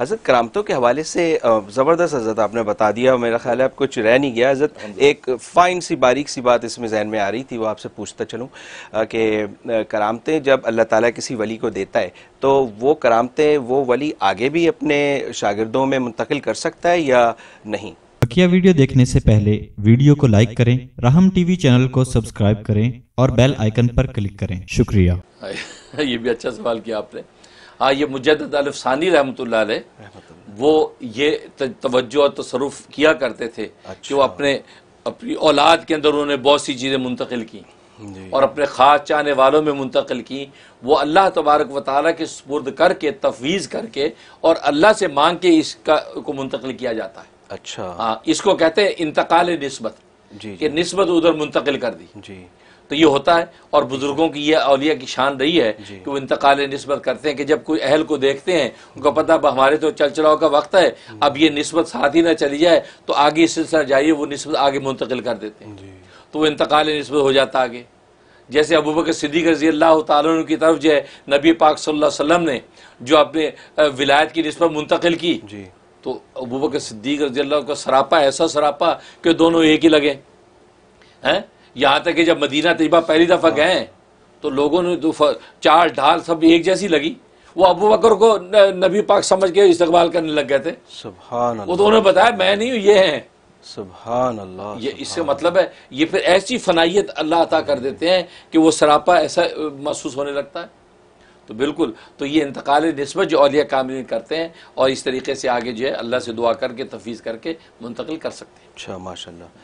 हजरत करामतों के हवाले से ज़बरदस्त हजरत आपने बता दिया मेरा ख्याल है आप कुछ रह नहीं गया हजरत एक फ़ाइन सी बारीक सी बात इसमें जहन में आ रही थी वो आपसे पूछता चलूँ कि करामतें जब अल्लाह ताला किसी वली को देता है तो वो करामतें वो वली आगे भी अपने शागिर्दों में मुंतकिल कर सकता है या नहीं बकिया वीडियो देखने से पहले वीडियो को लाइक करें राहम टीवी चैनल को सब्सक्राइब करें और बेल आइकन पर क्लिक करें शुक्रिया ये भी अच्छा सवाल किया आपने हाँ ये मुजद अलफसानी रहमत वो ये तवज्जो और तसरुफ किया करते थे अच्छा। कि वो अच्छा। अपने अपनी औलाद के अंदर उन्होंने बहुत सी चीज़ें मुंतकिल की और अपने ख़ास चाहने वालों में मुंतकिल की वो अल्लाह तबारक व तारा के सपुर्द करके तफवीज़ करके और अल्लाह से मांग के इसका को मुंतकिल किया जाता है अच्छा हाँ इसको कहते हैं इंतकाल नस्बत कि नस्बत उधर मुंतकिल कर दी तो ये होता है और बुजुर्गों की ये अलिया की शान रही है कि वो इंतकाल नस्बत करते हैं कि जब कोई अहल को देखते हैं उनको पता हमारे तो चल चलाव का वक्त है अब ये नस्बत साथ ही ना चली जाए तो आगे सिलसिला जाइए वो नस्बत आगे मुंतकिल कर देते हैं तो वो इंतकाल नस्बत हो जाता आगे जैसे अबू बकर सिद्दीक रजी अल्लाह तु की तरफ जो है नबी पाक सल्लल्लाहु अलैहि वसल्लम ने जो अपने विलायत की नस्बत मुंतकिल की तो अबू बकर सिद्दीक रजी अल्लाह का सरापा ऐसा सरापा कि दोनों एक ही लगे हैं यहाँ तक कि जब मदीना तयबा पहली दफ़ा हाँ। गए तो लोगों ने तो चार ढाल सब एक जैसी लगी वो अबू बकर को नबी पाक समझ के इस्तकबाल करने लग गए थे सुबह वो तो उन्होंने बताया मैं नहीं हूँ ये हैं अल्लाह ये इससे मतलब है ये फिर ऐसी फनाइत अल्लाह अता कर देते हैं कि वो सरापा ऐसा महसूस होने लगता है तो बिल्कुल तो ये इंतकाल नस्बत जो अलिया कामिलीन करते हैं और इस तरीके से आगे जो है अल्लाह से दुआ करके तफीज़ करके मुंतकिल कर सकते हैं अच्छा माशा